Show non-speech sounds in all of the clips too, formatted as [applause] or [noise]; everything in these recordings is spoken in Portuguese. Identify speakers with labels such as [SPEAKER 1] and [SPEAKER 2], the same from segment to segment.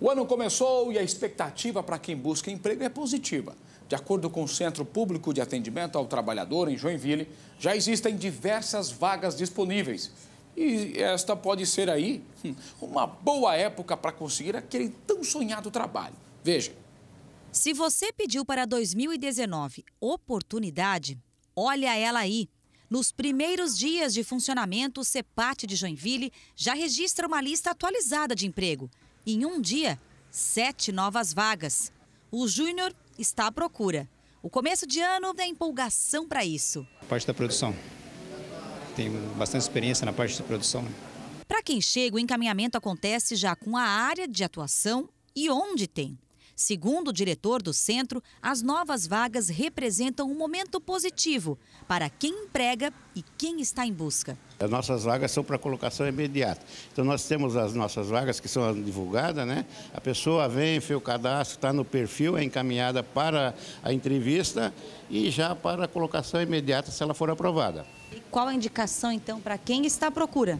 [SPEAKER 1] O ano começou e a expectativa para quem busca emprego é positiva. De acordo com o Centro Público de Atendimento ao Trabalhador, em Joinville, já existem diversas vagas disponíveis. E esta pode ser aí hum, uma boa época para conseguir
[SPEAKER 2] aquele tão sonhado trabalho. Veja. Se você pediu para 2019 oportunidade, olha ela aí. Nos primeiros dias de funcionamento, o CEPAT de Joinville já registra uma lista atualizada de emprego. Em um dia, sete novas vagas. O Júnior está à procura. O começo de ano é empolgação para isso.
[SPEAKER 1] A parte da produção. Tenho bastante experiência na parte de produção. Né?
[SPEAKER 2] Para quem chega, o encaminhamento acontece já com a área de atuação e onde tem. Segundo o diretor do centro, as novas vagas representam um momento positivo para quem emprega e quem está em busca.
[SPEAKER 1] As nossas vagas são para colocação imediata. Então nós temos as nossas vagas que são divulgadas, né? A pessoa vem, fez o cadastro, está no perfil, é encaminhada para a entrevista e já para a colocação imediata se ela for aprovada.
[SPEAKER 2] E qual a indicação então para quem está à procura?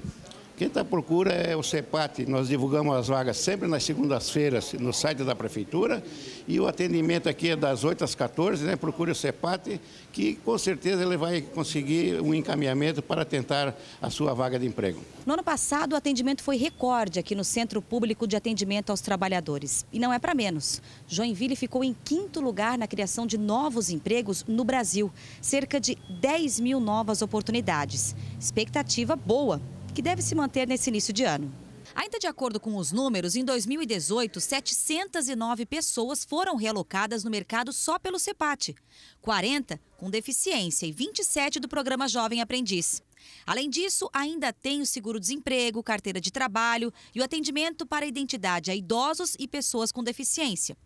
[SPEAKER 1] Quem está à procura é o CEPAT. Nós divulgamos as vagas sempre nas segundas-feiras no site da Prefeitura. E o atendimento aqui é das 8 às 14, né? Procure o CEPAT, que com certeza ele vai conseguir um encaminhamento para tentar a sua vaga de emprego.
[SPEAKER 2] No ano passado, o atendimento foi recorde aqui no Centro Público de Atendimento aos Trabalhadores. E não é para menos. Joinville ficou em quinto lugar na criação de novos empregos no Brasil. Cerca de 10 mil novas oportunidades. Expectativa boa que deve se manter nesse início de ano. Ainda de acordo com os números, em 2018, 709 pessoas foram realocadas no mercado só pelo CEPAT, 40 com deficiência e 27 do programa Jovem Aprendiz. Além disso, ainda tem o seguro-desemprego, carteira de trabalho e o atendimento para a identidade a idosos e pessoas com deficiência.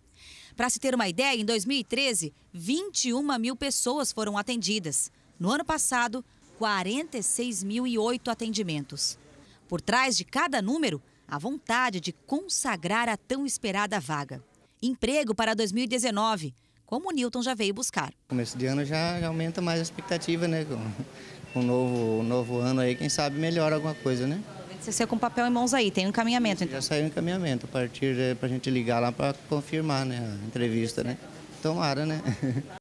[SPEAKER 2] Para se ter uma ideia, em 2013, 21 mil pessoas foram atendidas. No ano passado, 46.008 atendimentos. Por trás de cada número, a vontade de consagrar a tão esperada vaga. Emprego para 2019, como o Newton já veio buscar. Começo de ano já, aumenta mais a expectativa, né? Com, o novo, o novo ano aí, quem sabe melhora alguma coisa, né? Você com papel em mãos aí, tem um encaminhamento. Então. Já saiu um encaminhamento, a partir para a gente ligar lá para confirmar né, a entrevista, né? Tomara, né? [laughs]